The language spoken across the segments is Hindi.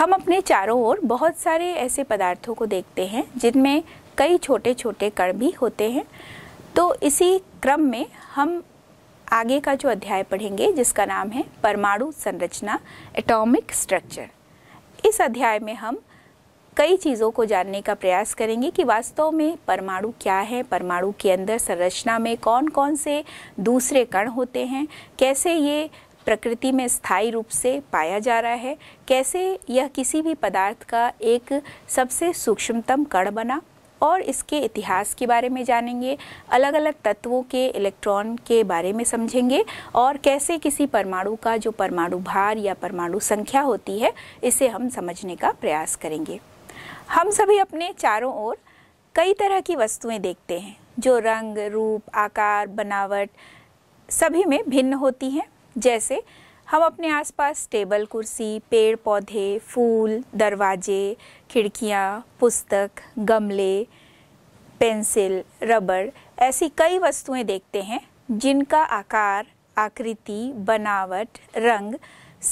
हम अपने चारों ओर बहुत सारे ऐसे पदार्थों को देखते हैं जिनमें कई छोटे छोटे कण भी होते हैं तो इसी क्रम में हम आगे का जो अध्याय पढ़ेंगे जिसका नाम है परमाणु संरचना एटॉमिक स्ट्रक्चर इस अध्याय में हम कई चीज़ों को जानने का प्रयास करेंगे कि वास्तव में परमाणु क्या है परमाणु के अंदर संरचना में कौन कौन से दूसरे कण होते हैं कैसे ये प्रकृति में स्थायी रूप से पाया जा रहा है कैसे यह किसी भी पदार्थ का एक सबसे सूक्ष्मतम कण बना और इसके इतिहास के बारे में जानेंगे अलग अलग तत्वों के इलेक्ट्रॉन के बारे में समझेंगे और कैसे किसी परमाणु का जो परमाणु भार या परमाणु संख्या होती है इसे हम समझने का प्रयास करेंगे हम सभी अपने चारों ओर कई तरह की वस्तुएं देखते हैं जो रंग रूप आकार बनावट सभी में भिन्न होती हैं जैसे हम अपने आसपास टेबल कुर्सी पेड़ पौधे फूल दरवाजे खिड़कियाँ पुस्तक गमले पेंसिल रबड़ ऐसी कई वस्तुएं देखते हैं जिनका आकार आकृति बनावट रंग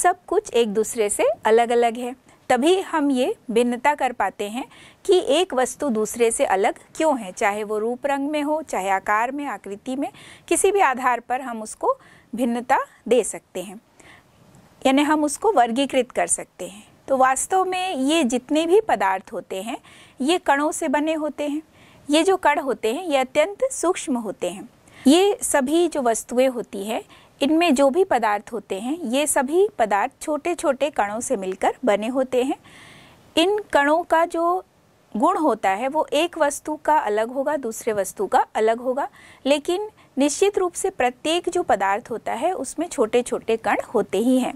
सब कुछ एक दूसरे से अलग अलग है तभी हम ये भिन्नता कर पाते हैं कि एक वस्तु दूसरे से अलग क्यों है चाहे वो रूप रंग में हो चाहे आकार में आकृति में किसी भी आधार पर हम उसको भिन्नता दे सकते हैं यानी हम उसको वर्गीकृत कर सकते हैं तो वास्तव में ये जितने भी पदार्थ होते हैं ये कणों से बने होते हैं ये जो कण होते हैं ये अत्यंत सूक्ष्म होते हैं ये सभी जो वस्तुएं होती हैं इनमें जो भी पदार्थ होते हैं ये सभी पदार्थ छोटे छोटे कणों से मिलकर बने होते हैं इन कणों का जो गुण होता है वो एक वस्तु का अलग होगा दूसरे वस्तु का अलग होगा लेकिन निश्चित रूप से प्रत्येक जो पदार्थ होता है उसमें छोटे छोटे कण होते ही हैं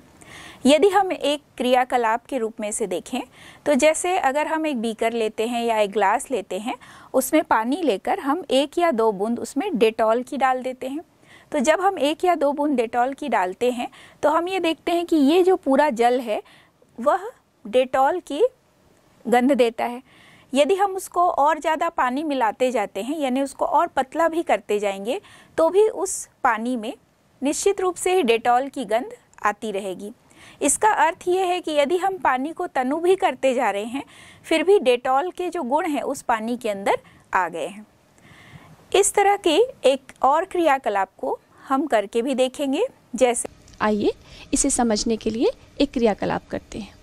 यदि हम एक क्रियाकलाप के रूप में से देखें तो जैसे अगर हम एक बीकर लेते हैं या एक ग्लास लेते हैं उसमें पानी लेकर हम एक या दो बूंद उसमें डेटॉल की डाल देते हैं तो जब हम एक या दो बूंद डेटॉल की डालते हैं तो हम ये देखते हैं कि ये जो पूरा जल है वह डेटॉल की गंध देता है यदि हम उसको और ज़्यादा पानी मिलाते जाते हैं यानी उसको और पतला भी करते जाएंगे तो भी उस पानी में निश्चित रूप से ही डेटॉल की गंध आती रहेगी इसका अर्थ ये है कि यदि हम पानी को तनु भी करते जा रहे हैं फिर भी डेटॉल के जो गुण हैं उस पानी के अंदर आ गए हैं इस तरह के एक और क्रियाकलाप को हम करके भी देखेंगे जैसे आइए इसे समझने के लिए एक क्रियाकलाप करते हैं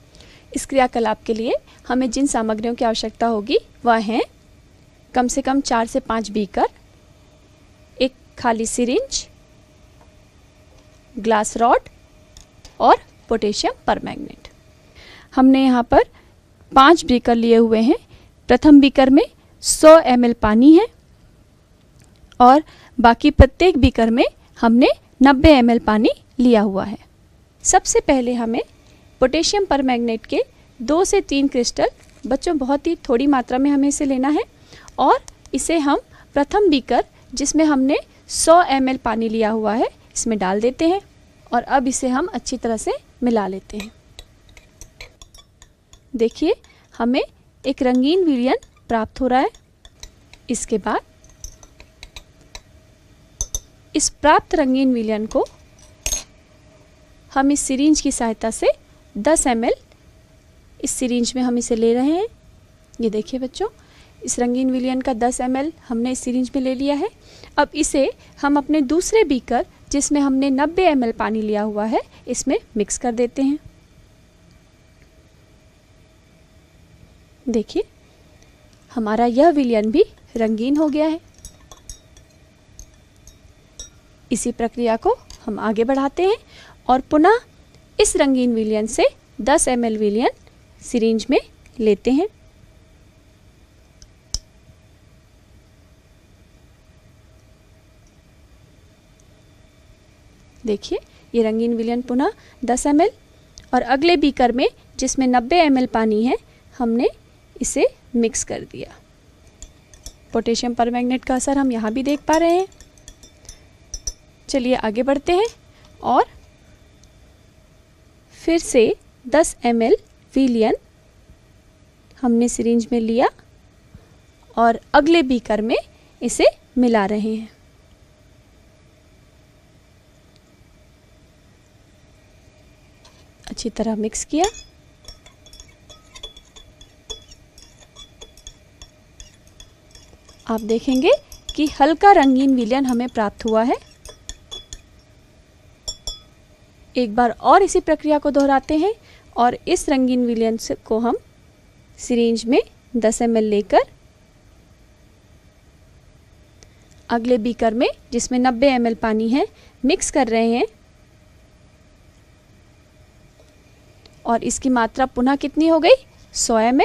इस क्रियाकलाप के लिए हमें जिन सामग्रियों की आवश्यकता होगी वह हैं कम से कम चार से पाँच बीकर एक खाली सिरिंज ग्लास रॉड और पोटेशियम परमैंगनेट हमने यहाँ पर पाँच बीकर लिए हुए हैं प्रथम बीकर में 100 एम पानी है और बाकी प्रत्येक बीकर में हमने 90 एम पानी लिया हुआ है सबसे पहले हमें पोटेशियम पर के दो से तीन क्रिस्टल बच्चों बहुत ही थोड़ी मात्रा में हमें इसे लेना है और इसे हम प्रथम बीकर जिसमें हमने 100 एम पानी लिया हुआ है इसमें डाल देते हैं और अब इसे हम अच्छी तरह से मिला लेते हैं देखिए हमें एक रंगीन विलियन प्राप्त हो रहा है इसके बाद इस प्राप्त रंगीन विलियन को हम इस सिरिंज की सहायता से दस एम इस सीरीज में हम इसे ले रहे हैं ये देखिए बच्चों इस रंगीन विलियन का 10 एम हमने इस सीरीज में ले लिया है अब इसे हम अपने दूसरे बीकर जिसमें हमने 90 एम पानी लिया हुआ है इसमें मिक्स कर देते हैं देखिए हमारा यह विलियन भी रंगीन हो गया है इसी प्रक्रिया को हम आगे बढ़ाते हैं और पुनः इस रंगीन विलियन से 10 एम एल विलियन सिरिंज में लेते हैं देखिए ये रंगीन विलियन पुनः 10 एम और अगले बीकर में जिसमें 90 एम पानी है हमने इसे मिक्स कर दिया पोटेशियम परमैग्नेट का असर हम यहाँ भी देख पा रहे हैं चलिए आगे बढ़ते हैं और फिर से 10 एम एल विलियन हमने सिरिंज में लिया और अगले बीकर में इसे मिला रहे हैं अच्छी तरह मिक्स किया आप देखेंगे कि हल्का रंगीन विलियन हमें प्राप्त हुआ है एक बार और इसी प्रक्रिया को दोहराते हैं और इस रंगीन विलियन को हम सिरिंज में 10 एम लेकर अगले बीकर में जिसमें 90 एम पानी है मिक्स कर रहे हैं और इसकी मात्रा पुनः कितनी हो गई 100 एम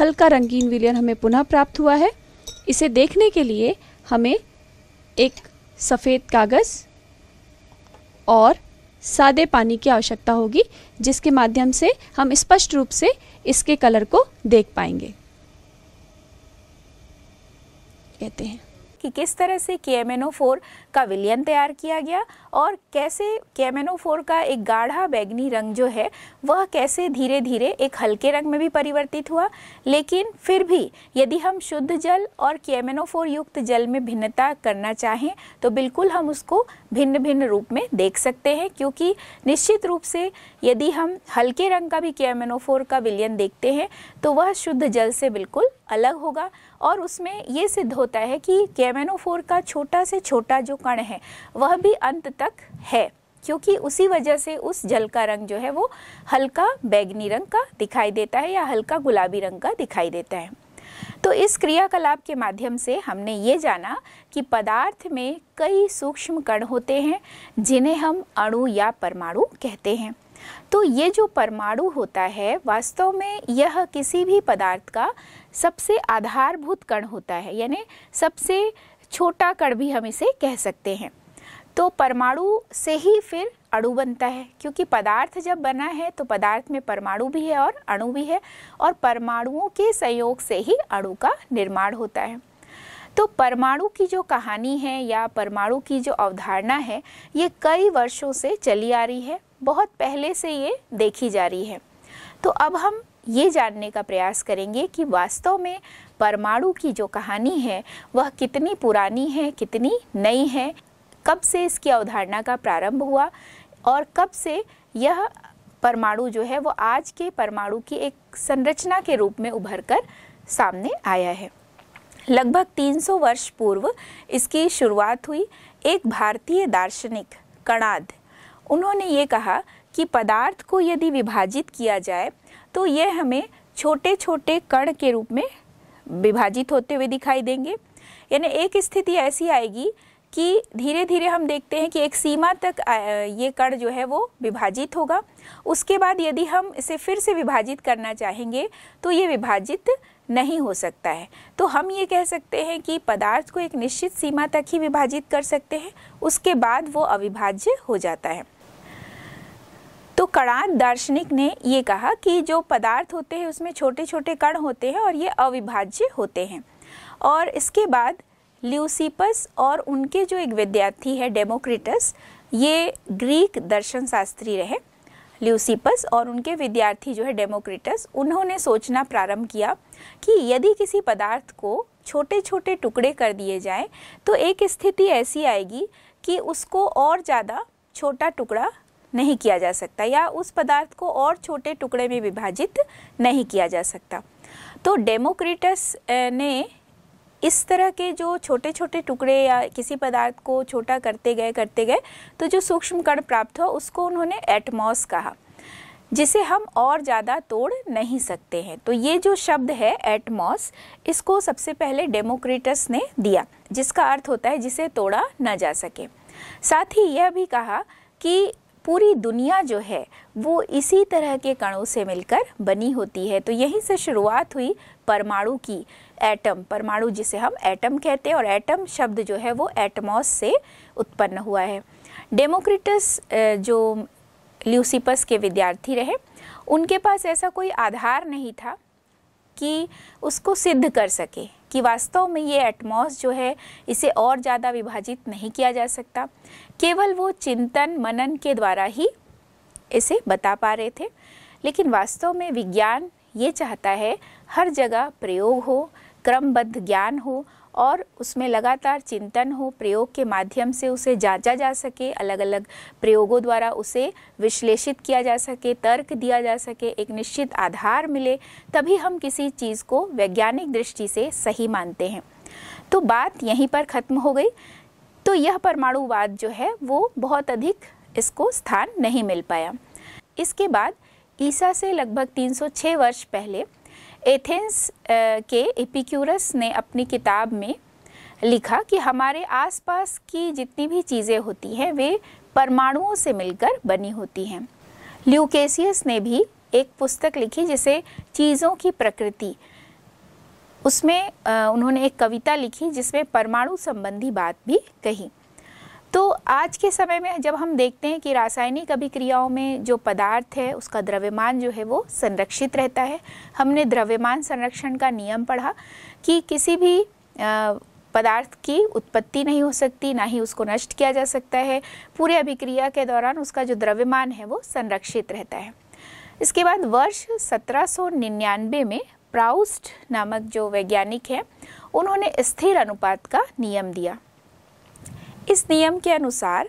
हल्का रंगीन विलियन हमें पुनः प्राप्त हुआ है इसे देखने के लिए हमें एक सफ़ेद कागज़ और सादे पानी की आवश्यकता होगी जिसके माध्यम से हम स्पष्ट रूप से इसके कलर को देख पाएंगे कहते हैं कि किस तरह से के एम का विलियन तैयार किया गया और कैसे के एम का एक गाढ़ा बैगनी रंग जो है वह कैसे धीरे धीरे एक हल्के रंग में भी परिवर्तित हुआ लेकिन फिर भी यदि हम शुद्ध जल और के एम युक्त जल में भिन्नता करना चाहें तो बिल्कुल हम उसको भिन्न भिन्न रूप में देख सकते हैं क्योंकि निश्चित रूप से यदि हम हल्के रंग का भी के का विलियन देखते हैं तो वह शुद्ध जल से बिल्कुल अलग होगा और उसमें ये सिद्ध होता है कि फोर का छोटा से छोटा जो कण है वह भी अंत तक है क्योंकि उसी वजह से उस जल का रंग जो है वो हल्का बैगनी रंग का दिखाई देता है या हल्का गुलाबी रंग का दिखाई देता है तो इस क्रियाकलाप के माध्यम से हमने ये जाना कि पदार्थ में कई सूक्ष्म कण होते हैं जिन्हें हम अणु या परमाणु कहते हैं तो ये जो परमाणु होता है वास्तव में यह किसी भी पदार्थ का सबसे आधारभूत कण होता है यानी सबसे छोटा कण भी हम इसे कह सकते हैं तो परमाणु से ही फिर अणु बनता है क्योंकि पदार्थ जब बना है तो पदार्थ में परमाणु भी है और अणु भी है और परमाणुओं के संयोग से ही अणु का निर्माण होता है तो परमाणु की जो कहानी है या परमाणु की जो अवधारणा है ये कई वर्षों से चली आ रही है बहुत पहले से ये देखी जा रही है तो अब हम ये जानने का प्रयास करेंगे कि वास्तव में परमाणु की जो कहानी है वह कितनी पुरानी है कितनी नई है कब से इसकी अवधारणा का प्रारंभ हुआ और कब से यह परमाणु जो है वो आज के परमाणु की एक संरचना के रूप में उभर कर सामने आया है लगभग 300 वर्ष पूर्व इसकी शुरुआत हुई एक भारतीय दार्शनिक कणाद उन्होंने ये कहा कि पदार्थ को यदि विभाजित किया जाए तो ये हमें छोटे छोटे कण के रूप में विभाजित होते हुए दिखाई देंगे यानी एक स्थिति ऐसी आएगी कि धीरे धीरे हम देखते हैं कि एक सीमा तक ये कण जो है वो विभाजित होगा उसके बाद यदि हम इसे फिर से विभाजित करना चाहेंगे तो ये विभाजित नहीं हो सकता है तो हम ये कह सकते हैं कि पदार्थ को एक निश्चित सीमा तक ही विभाजित कर सकते हैं उसके बाद वो अविभाज्य हो जाता है तो कणाद दार्शनिक ने ये कहा कि जो पदार्थ होते हैं उसमें छोटे छोटे कण होते हैं और ये अविभाज्य होते हैं और इसके बाद ल्यूसीपस और उनके जो एक विद्यार्थी है डेमोक्रेटस ये ग्रीक दर्शन शास्त्री रहे ल्यूसीपस और उनके विद्यार्थी जो है डेमोक्रेटस उन्होंने सोचना प्रारंभ किया कि यदि किसी पदार्थ को छोटे छोटे टुकड़े कर दिए जाएं तो एक स्थिति ऐसी आएगी कि उसको और ज़्यादा छोटा टुकड़ा नहीं किया जा सकता या उस पदार्थ को और छोटे टुकड़े में विभाजित नहीं किया जा सकता तो डेमोक्रेटस ने इस तरह के जो छोटे छोटे टुकड़े या किसी पदार्थ को छोटा करते गए करते गए तो जो सूक्ष्म कण प्राप्त हो उसको उन्होंने एटमॉस कहा जिसे हम और ज़्यादा तोड़ नहीं सकते हैं तो ये जो शब्द है एटमॉस इसको सबसे पहले डेमोक्रेटस ने दिया जिसका अर्थ होता है जिसे तोड़ा ना जा सके साथ ही यह भी कहा कि पूरी दुनिया जो है वो इसी तरह के कणों से मिलकर बनी होती है तो यहीं से शुरुआत हुई परमाणु की एटम परमाणु जिसे हम एटम कहते हैं और एटम शब्द जो है वो एटमॉस से उत्पन्न हुआ है डेमोक्रेटस जो ल्यूसिपस के विद्यार्थी रहे उनके पास ऐसा कोई आधार नहीं था कि उसको सिद्ध कर सके कि वास्तव में ये एटमॉस जो है इसे और ज़्यादा विभाजित नहीं किया जा सकता केवल वो चिंतन मनन के द्वारा ही इसे बता पा रहे थे लेकिन वास्तव में विज्ञान ये चाहता है हर जगह प्रयोग हो क्रमबद्ध ज्ञान हो और उसमें लगातार चिंतन हो प्रयोग के माध्यम से उसे जांचा जा सके अलग अलग प्रयोगों द्वारा उसे विश्लेषित किया जा सके तर्क दिया जा सके एक निश्चित आधार मिले तभी हम किसी चीज़ को वैज्ञानिक दृष्टि से सही मानते हैं तो बात यहीं पर ख़त्म हो गई तो यह परमाणुवाद जो है वो बहुत अधिक इसको स्थान नहीं मिल पाया इसके बाद ईसा से लगभग 306 वर्ष पहले एथेंस के एपिक्यूरस ने अपनी किताब में लिखा कि हमारे आसपास की जितनी भी चीज़ें होती हैं वे परमाणुओं से मिलकर बनी होती हैं ल्यूकेसियस ने भी एक पुस्तक लिखी जिसे चीज़ों की प्रकृति उसमें उन्होंने एक कविता लिखी जिसमें परमाणु संबंधी बात भी कही तो आज के समय में जब हम देखते हैं कि रासायनिक अभिक्रियाओं में जो पदार्थ है उसका द्रव्यमान जो है वो संरक्षित रहता है हमने द्रव्यमान संरक्षण का नियम पढ़ा कि किसी भी पदार्थ की उत्पत्ति नहीं हो सकती ना ही उसको नष्ट किया जा सकता है पूरे अभिक्रिया के दौरान उसका जो द्रव्यमान है वो संरक्षित रहता है इसके बाद वर्ष 1799 में प्राउस्ट नामक जो वैज्ञानिक हैं उन्होंने स्थिर अनुपात का नियम दिया इस नियम के अनुसार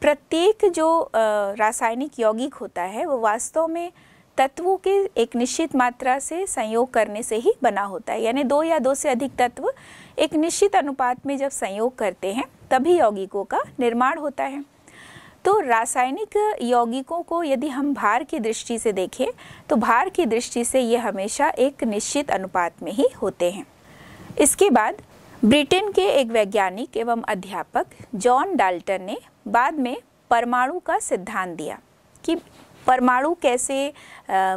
प्रत्येक जो रासायनिक यौगिक होता है वो वास्तव में तत्वों के एक निश्चित मात्रा से संयोग करने से ही बना होता है यानी दो या दो से अधिक तत्व एक निश्चित अनुपात में जब संयोग करते हैं तभी यौगिकों का निर्माण होता है तो रासायनिक यौगिकों को यदि हम भार की दृष्टि से देखें तो भार की दृष्टि से ये हमेशा एक निश्चित अनुपात में ही होते हैं इसके बाद ब्रिटेन के एक वैज्ञानिक एवं अध्यापक जॉन डाल्टन ने बाद में परमाणु का सिद्धांत दिया कि परमाणु कैसे आ,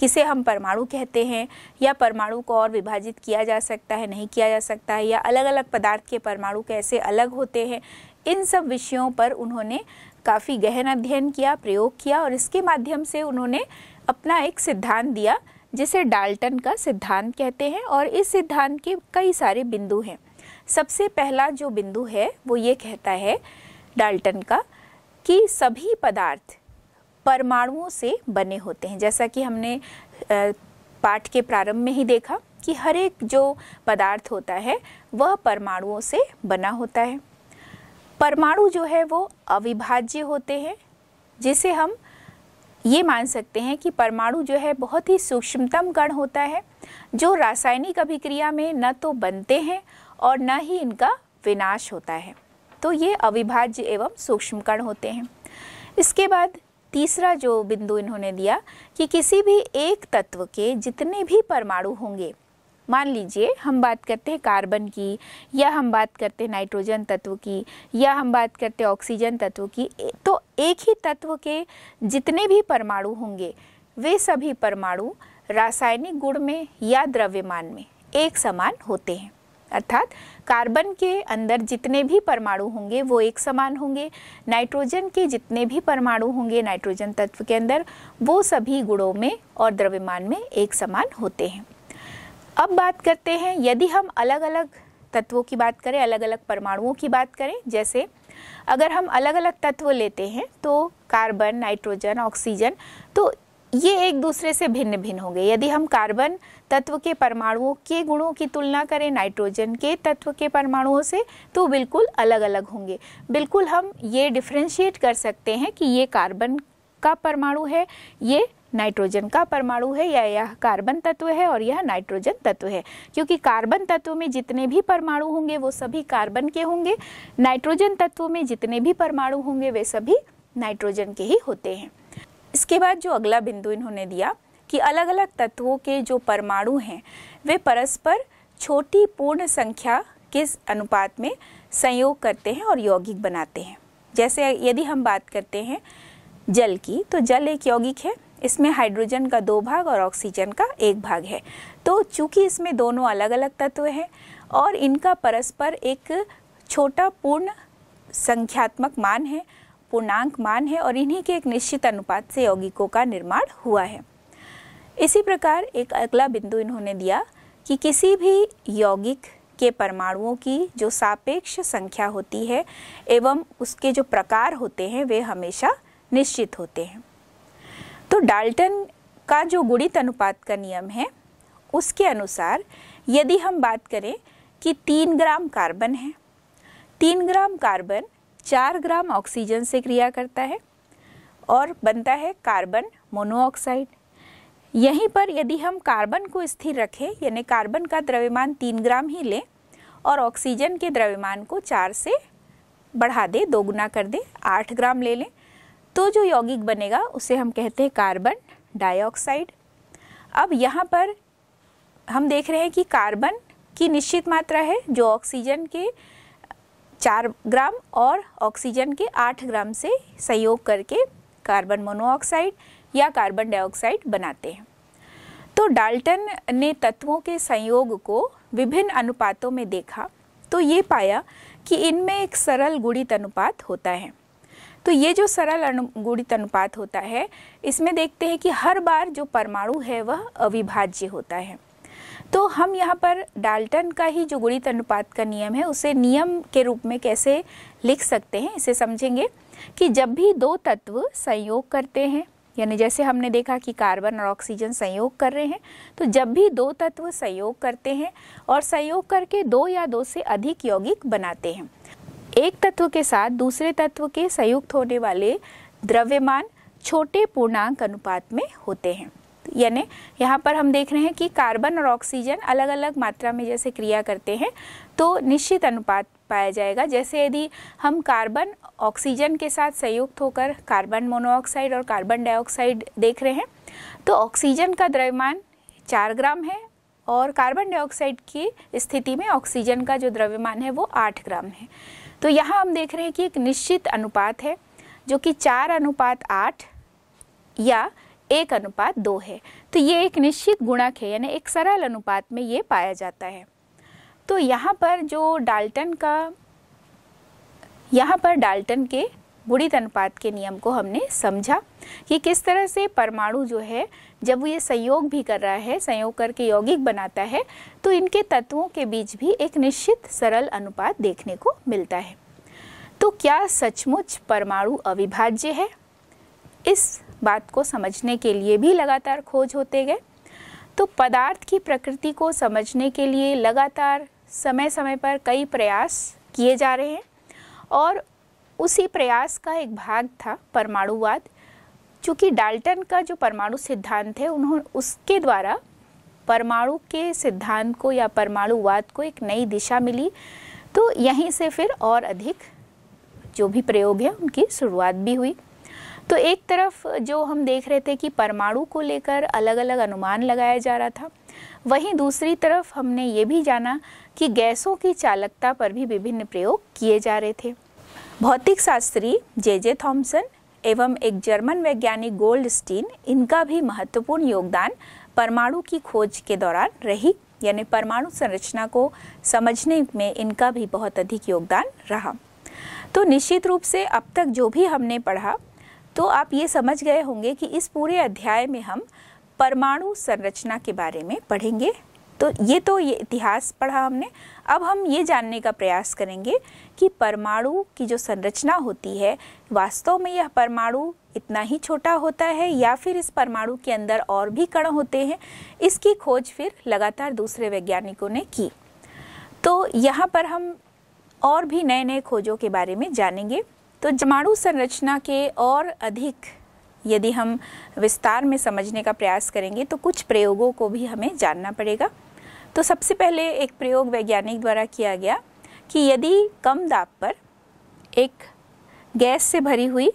किसे हम परमाणु कहते हैं या परमाणु को और विभाजित किया जा सकता है नहीं किया जा सकता है या अलग अलग पदार्थ के परमाणु कैसे अलग होते हैं इन सब विषयों पर उन्होंने काफ़ी गहन अध्ययन किया प्रयोग किया और इसके माध्यम से उन्होंने अपना एक सिद्धांत दिया जिसे डाल्टन का सिद्धांत कहते हैं और इस सिद्धांत के कई सारे बिंदु हैं सबसे पहला जो बिंदु है वो ये कहता है डाल्टन का कि सभी पदार्थ परमाणुओं से बने होते हैं जैसा कि हमने पाठ के प्रारंभ में ही देखा कि हर एक जो पदार्थ होता है वह परमाणुओं से बना होता है परमाणु जो है वो अविभाज्य होते हैं जिसे हम ये मान सकते हैं कि परमाणु जो है बहुत ही सूक्ष्मतम कण होता है जो रासायनिक अभिक्रिया में न तो बनते हैं और न ही इनका विनाश होता है तो ये अविभाज्य एवं सूक्ष्म कण होते हैं इसके बाद तीसरा जो बिंदु इन्होंने दिया कि किसी भी एक तत्व के जितने भी परमाणु होंगे मान लीजिए हम बात करते हैं कार्बन की या हम बात करते हैं नाइट्रोजन तत्व की या हम बात करते हैं ऑक्सीजन तत्व की तो एक ही तत्व के जितने भी परमाणु होंगे वे सभी परमाणु रासायनिक गुण में या द्रव्यमान में एक समान होते हैं अर्थात कार्बन के अंदर जितने भी परमाणु होंगे वो एक समान होंगे नाइट्रोजन के जितने भी परमाणु होंगे नाइट्रोजन तत्व के अंदर वो सभी गुणों में और द्रव्यमान में एक समान होते हैं अब बात करते हैं यदि हम अलग अलग तत्वों की बात करें अलग अलग परमाणुओं की बात करें जैसे अगर हम अलग अलग तत्व लेते हैं तो कार्बन नाइट्रोजन ऑक्सीजन तो ये एक दूसरे से भिन्न भिन्न होंगे यदि हम कार्बन तत्व के परमाणुओं के गुणों की तुलना करें नाइट्रोजन के तत्व के परमाणुओं से तो बिल्कुल अलग अलग होंगे बिल्कुल हम ये डिफ्रेंशिएट कर सकते हैं कि ये कार्बन का परमाणु है ये नाइट्रोजन का परमाणु है या यह कार्बन तत्व है और यह नाइट्रोजन तत्व है क्योंकि कार्बन तत्व में जितने भी परमाणु होंगे वो सभी कार्बन के होंगे नाइट्रोजन तत्व में जितने भी परमाणु होंगे वे सभी नाइट्रोजन के ही होते हैं इसके बाद जो अगला बिंदु इन्होंने दिया कि अलग अलग तत्वों के जो परमाणु हैं वे परस्पर छोटी पूर्ण संख्या के अनुपात में संयोग करते हैं और यौगिक बनाते हैं जैसे यदि हम बात करते हैं जल की तो जल एक यौगिक है इसमें हाइड्रोजन का दो भाग और ऑक्सीजन का एक भाग है तो चूंकि इसमें दोनों अलग अलग तत्व हैं और इनका परस्पर एक छोटा पूर्ण संख्यात्मक मान है पूर्णांक मान है और इन्हीं के एक निश्चित अनुपात से यौगिकों का निर्माण हुआ है इसी प्रकार एक अगला बिंदु इन्होंने दिया कि किसी भी यौगिक के परमाणुओं की जो सापेक्ष संख्या होती है एवं उसके जो प्रकार होते हैं वे हमेशा निश्चित होते हैं तो डाल्टन का जो गुणित अनुपात का नियम है उसके अनुसार यदि हम बात करें कि तीन ग्राम कार्बन है तीन ग्राम कार्बन चार ग्राम ऑक्सीजन से क्रिया करता है और बनता है कार्बन मोनोऑक्साइड यहीं पर यदि हम कार्बन को स्थिर रखें यानी कार्बन का द्रव्यमान तीन ग्राम ही लें और ऑक्सीजन के द्रव्यमान को चार से बढ़ा दें दोगुना कर दें आठ ग्राम ले लें तो जो यौगिक बनेगा उसे हम कहते हैं कार्बन डाइऑक्साइड अब यहाँ पर हम देख रहे हैं कि कार्बन की निश्चित मात्रा है जो ऑक्सीजन के चार ग्राम और ऑक्सीजन के आठ ग्राम से संयोग करके कार्बन मोनोऑक्साइड या कार्बन डाइऑक्साइड बनाते हैं तो डाल्टन ने तत्वों के संयोग को विभिन्न अनुपातों में देखा तो ये पाया कि इनमें एक सरल गुणित अनुपात होता है तो ये जो सरल अनुगुणित अनुपात होता है इसमें देखते हैं कि हर बार जो परमाणु है वह अविभाज्य होता है तो हम यहाँ पर डाल्टन का ही जो गुणित अनुपात का नियम है उसे नियम के रूप में कैसे लिख सकते हैं इसे समझेंगे कि जब भी दो तत्व संयोग करते हैं यानी जैसे हमने देखा कि कार्बन और ऑक्सीजन संयोग कर रहे हैं तो जब भी दो तत्व संयोग करते हैं और संयोग करके दो या दो से अधिक यौगिक बनाते हैं एक तत्व के साथ दूसरे तत्व के संयुक्त होने वाले द्रव्यमान छोटे पूर्णांक अनुपात में होते हैं यानी यहाँ पर हम देख रहे हैं कि कार्बन और ऑक्सीजन अलग अलग मात्रा में जैसे क्रिया करते हैं तो निश्चित अनुपात पाया जाएगा जैसे यदि हम कार्बन ऑक्सीजन के साथ संयुक्त होकर कार्बन मोनोऑक्साइड और कार्बन डाइऑक्साइड देख रहे हैं तो ऑक्सीजन का द्रव्यमान चार ग्राम है और कार्बन डाइऑक्साइड की स्थिति में ऑक्सीजन का जो द्रव्यमान है वो आठ ग्राम है तो यहाँ हम देख रहे हैं कि एक निश्चित अनुपात है जो कि चार अनुपात आठ या एक अनुपात दो है तो ये एक निश्चित गुणक है यानी एक सरल अनुपात में ये पाया जाता है तो यहाँ पर जो डाल्टन का यहाँ पर डाल्टन के गुणित अनुपात के नियम को हमने समझा कि किस तरह से परमाणु जो है जब वो ये संयोग भी कर रहा है संयोग करके यौगिक बनाता है तो इनके तत्वों के बीच भी एक निश्चित सरल अनुपात देखने को मिलता है तो क्या सचमुच परमाणु अविभाज्य है इस बात को समझने के लिए भी लगातार खोज होते गए तो पदार्थ की प्रकृति को समझने के लिए लगातार समय समय पर कई प्रयास किए जा रहे हैं और उसी प्रयास का एक भाग था परमाणुवाद चूँकि डाल्टन का जो परमाणु सिद्धांत है उन्होंने उसके द्वारा परमाणु के सिद्धांत को या परमाणुवाद को एक नई दिशा मिली तो यहीं से फिर और अधिक जो भी प्रयोग है उनकी शुरुआत भी हुई तो एक तरफ जो हम देख रहे थे कि परमाणु को लेकर अलग अलग अनुमान लगाया जा रहा था वहीं दूसरी तरफ हमने ये भी जाना कि गैसों की चालकता पर भी विभिन्न प्रयोग किए जा रहे थे भौतिक शास्त्री जे जे थॉम्सन एवं एक जर्मन वैज्ञानिक गोल्डस्टीन इनका भी महत्वपूर्ण योगदान परमाणु की खोज के दौरान रही यानी परमाणु संरचना को समझने में इनका भी बहुत अधिक योगदान रहा तो निश्चित रूप से अब तक जो भी हमने पढ़ा तो आप ये समझ गए होंगे कि इस पूरे अध्याय में हम परमाणु संरचना के बारे में पढ़ेंगे तो ये तो ये इतिहास पढ़ा हमने अब हम ये जानने का प्रयास करेंगे कि परमाणु की जो संरचना होती है वास्तव में यह परमाणु इतना ही छोटा होता है या फिर इस परमाणु के अंदर और भी कण होते हैं इसकी खोज फिर लगातार दूसरे वैज्ञानिकों ने की तो यहाँ पर हम और भी नए नए खोजों के बारे में जानेंगे तो जमाणु संरचना के और अधिक यदि हम विस्तार में समझने का प्रयास करेंगे तो कुछ प्रयोगों को भी हमें जानना पड़ेगा तो सबसे पहले एक प्रयोग वैज्ञानिक द्वारा किया गया कि यदि कम दाब पर एक गैस से भरी हुई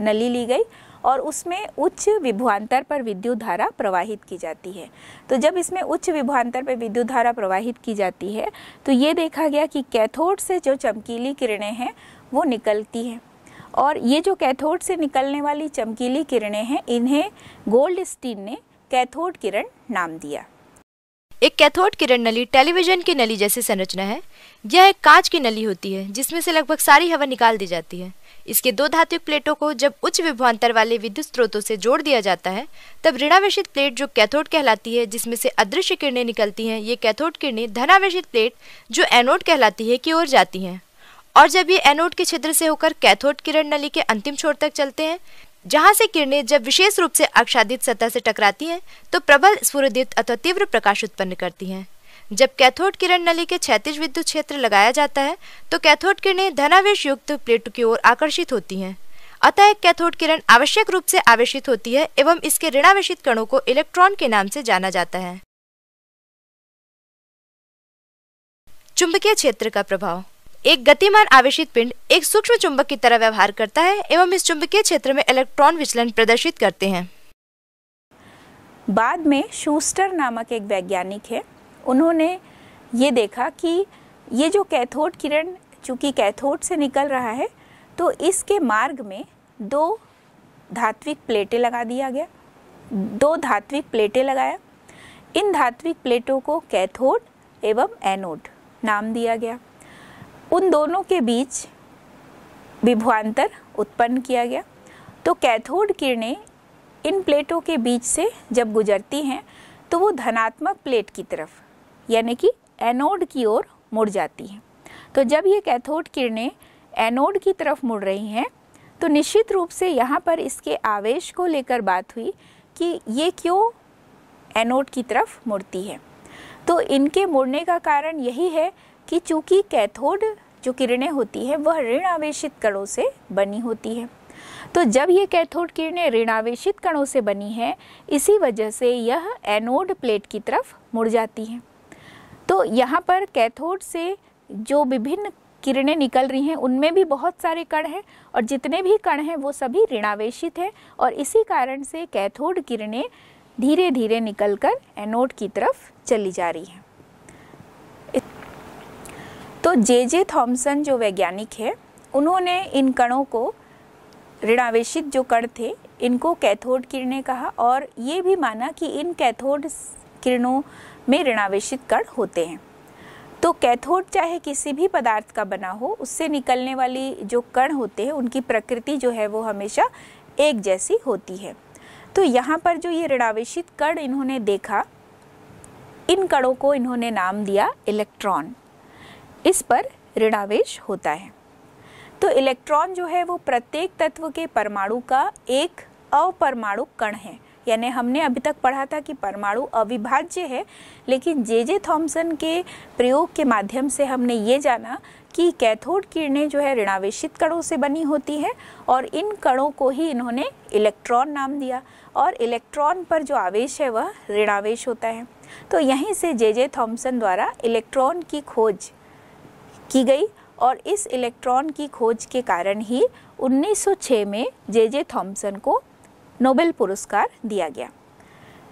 नली ली गई और उसमें उच्च विभवांतर पर विद्युत धारा प्रवाहित की जाती है तो जब इसमें उच्च विभवांतर पर विद्युत धारा प्रवाहित की जाती है तो ये देखा गया कि कैथोड से जो चमकीली किरणें हैं वो निकलती हैं और ये जो कैथोड से निकलने वाली चमकीली किरणें हैं इन्हें गोल्ड स्टीन ने कैथोड किरण नाम दिया एक कैथोड किरण नली टेलीविजन की नली जैसी संरचना है यह एक कांच की नली होती है जिसमें से लगभग सारी हवा निकाल दी जाती है इसके दो धातुक प्लेटों को जब उच्च विभवांतर वाले विद्युत स्रोतों से जोड़ दिया जाता है तब ऋणावेशित प्लेट जो कैथोड कहलाती है जिसमें से अदृश्य किरणें निकलती हैं ये कैथोड किरणें धनावेशित प्लेट जो एनोड कहलाती है की ओर जाती हैं और जब ये एनोड के छिद्र से होकर कैथोड किरण नली के अंतिम छोर तक चलते हैं जहाँ से किरणें जब विशेष रूप से अक्षादित सतह से टकराती हैं तो प्रबल स्फुरदित अथवा तीव्र प्रकाश उत्पन्न करती हैं जब कैथोड किरण नली के क्षैतिज विद्युत क्षेत्र लगाया जाता है तो कैथोड किरणें धनावेश युक्त प्लेट की ओर आकर्षित होती हैं अतः कैथोड किरण आवश्यक रूप से आवेशित होती है एवं इसके ऋणावेशित कणों को इलेक्ट्रॉन के नाम से जाना जाता है चुंबकीय क्षेत्र का प्रभाव एक गतिमान आवेशित पिंड एक सूक्ष्म चुंबक की तरह व्यवहार करता है एवं इस चुंबकीय क्षेत्र में इलेक्ट्रॉन विचलन प्रदर्शित करते हैं बाद में शूस्टर नामक एक वैज्ञानिक है उन्होंने ये देखा कि ये जो कैथोड किरण चूँकि कैथोड से निकल रहा है तो इसके मार्ग में दो धात्विक प्लेटें लगा दिया गया दो धात्विक प्लेटें लगाया इन धात्विक प्लेटों को कैथोड एवं एनोड नाम दिया गया उन दोनों के बीच विभुआंतर उत्पन्न किया गया तो कैथोड किरणें इन प्लेटों के बीच से जब गुजरती हैं तो वो धनात्मक प्लेट की तरफ यानी कि एनोड की ओर मुड़ जाती हैं तो जब ये कैथोड किरणें एनोड की तरफ मुड़ रही हैं तो निश्चित रूप से यहाँ पर इसके आवेश को लेकर बात हुई कि ये क्यों एनोड की तरफ मुड़ती है तो इनके मुड़ने का कारण यही है कि चूँकि कैथोड जो किरणें होती हैं वह ऋण आवेशित कणों से बनी होती है तो जब ये कैथोड किरणें ऋण आवेशित कणों से बनी है इसी वजह से यह एनोड प्लेट की तरफ मुड़ जाती है तो यहाँ पर कैथोड से जो विभिन्न किरणें निकल रही हैं उनमें भी बहुत सारे कण हैं और जितने भी कण हैं वो सभी ऋणावेशित हैं और इसी कारण से कैथोड किरणें धीरे धीरे निकलकर एनोड की तरफ चली जा रही हैं तो जे जे थॉम्सन जो वैज्ञानिक है उन्होंने इन कणों को ऋणावेशित जो कण थे इनको कैथोड किरणें कहा और ये भी माना कि इन कैथोड किरणों में ऋणावेशित कण होते हैं तो कैथोड चाहे किसी भी पदार्थ का बना हो उससे निकलने वाली जो कण होते हैं उनकी प्रकृति जो है वो हमेशा एक जैसी होती है तो यहाँ पर जो ये ऋणावेशित कण इन्होंने देखा इन कणों को इन्होंने नाम दिया इलेक्ट्रॉन इस पर ऋणावेश होता है तो इलेक्ट्रॉन जो है वो प्रत्येक तत्व के परमाणु का एक अपरमाणु कण है यानी हमने अभी तक पढ़ा था कि परमाणु अविभाज्य है लेकिन जे जे थॉम्सन के प्रयोग के माध्यम से हमने ये जाना कि कैथोड किरणें जो है ऋणावेशित कणों से बनी होती है और इन कणों को ही इन्होंने इलेक्ट्रॉन नाम दिया और इलेक्ट्रॉन पर जो आवेश है वह ऋणावेश होता है तो यहीं से जे जे थॉम्सन द्वारा इलेक्ट्रॉन की खोज की गई और इस इलेक्ट्रॉन की खोज के कारण ही 1906 में जे जे थॉम्सन को नोबेल पुरस्कार दिया गया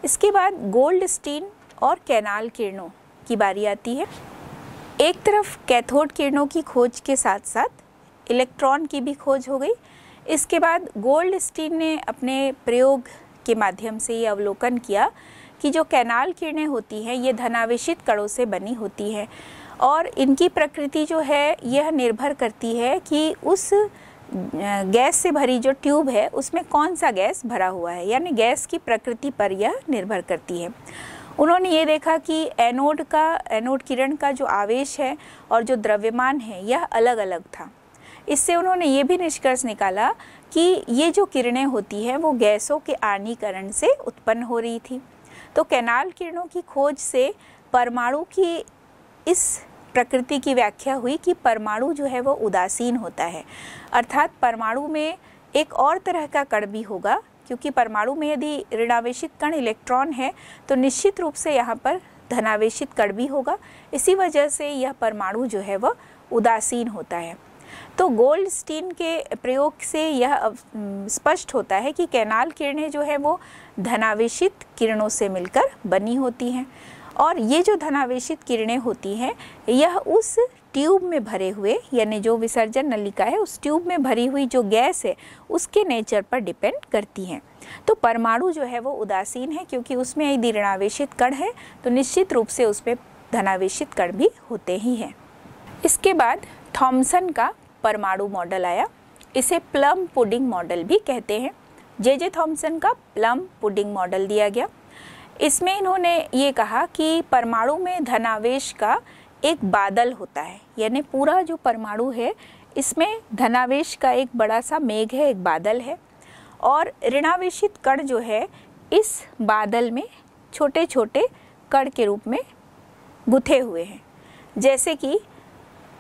इसके बाद गोल्ड स्टीन और कैनाल किरणों की बारी आती है एक तरफ कैथोड किरणों की खोज के साथ साथ इलेक्ट्रॉन की भी खोज हो गई इसके बाद गोल्ड स्टीन ने अपने प्रयोग के माध्यम से ये अवलोकन किया कि जो कैनाल किरणें होती हैं ये धनावेशित कणों से बनी होती हैं और इनकी प्रकृति जो है यह निर्भर करती है कि उस गैस से भरी जो ट्यूब है उसमें कौन सा गैस भरा हुआ है यानी गैस की प्रकृति पर यह निर्भर करती है उन्होंने ये देखा कि एनोड का एनोड किरण का जो आवेश है और जो द्रव्यमान है यह अलग अलग था इससे उन्होंने ये भी निष्कर्ष निकाला कि ये जो किरणें होती हैं वो गैसों के आनीकरण से उत्पन्न हो रही थी तो कैनाल किरणों की खोज से परमाणु की इस प्रकृति की व्याख्या हुई कि परमाणु जो है वो उदासीन होता है अर्थात परमाणु में एक और तरह का कण भी होगा क्योंकि परमाणु में यदि ऋणावेशित कण इलेक्ट्रॉन है तो निश्चित रूप से यहाँ पर धनावेशित कण भी होगा इसी वजह से यह परमाणु जो है वह उदासीन होता है तो गोल्ड स्टीन के प्रयोग से यह स्पष्ट होता है कि कैनाल किरणें जो है वो धनावेशित किरणों से मिलकर बनी होती हैं और ये जो धनावेशित किरणें होती हैं यह उस ट्यूब में भरे हुए यानी जो विसर्जन नलिका है उस ट्यूब में भरी हुई जो गैस है उसके नेचर पर डिपेंड करती हैं तो परमाणु जो है वो उदासीन है क्योंकि उसमें यदि ऋणावेशित कण है तो निश्चित रूप से उसमें धनावेशित कण भी होते ही हैं इसके बाद थॉम्सन का परमाणु मॉडल आया इसे प्लम पुडिंग मॉडल भी कहते हैं जे जे थॉम्सन का प्लम पुडिंग मॉडल दिया गया इसमें इन्होंने ये कहा कि परमाणु में धनावेश का एक बादल होता है यानी पूरा जो परमाणु है इसमें धनावेश का एक बड़ा सा मेघ है एक बादल है और ऋणावेशित कण जो है इस बादल में छोटे छोटे कण के रूप में गुथे हुए हैं जैसे कि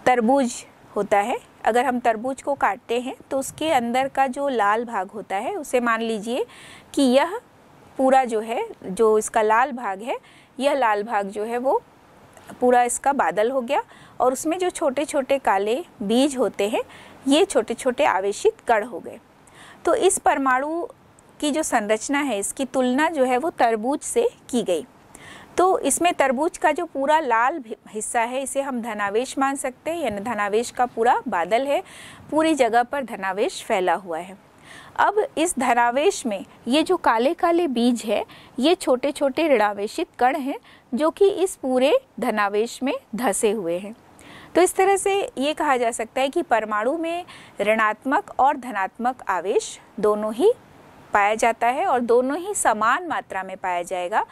तरबूज होता है अगर हम तरबूज को काटते हैं तो उसके अंदर का जो लाल भाग होता है उसे मान लीजिए कि यह पूरा जो है जो इसका लाल भाग है यह लाल भाग जो है वो पूरा इसका बादल हो गया और उसमें जो छोटे छोटे काले बीज होते हैं ये छोटे छोटे आवेशित कण हो गए तो इस परमाणु की जो संरचना है इसकी तुलना जो है वो तरबूज से की गई तो इसमें तरबूज का जो पूरा लाल हिस्सा है इसे हम धनावेश मान सकते हैं यानी धनावेश का पूरा बादल है पूरी जगह पर धनावेश फैला हुआ है अब इस धनावेश में ये जो काले काले बीज है ये छोटे छोटे ऋणावेशित कण हैं जो कि इस पूरे धनावेश में धसे हुए हैं तो इस तरह से ये कहा जा सकता है कि परमाणु में ऋणात्मक और धनात्मक आवेश दोनों ही पाया जाता है और दोनों ही समान मात्रा में पाया जाएगा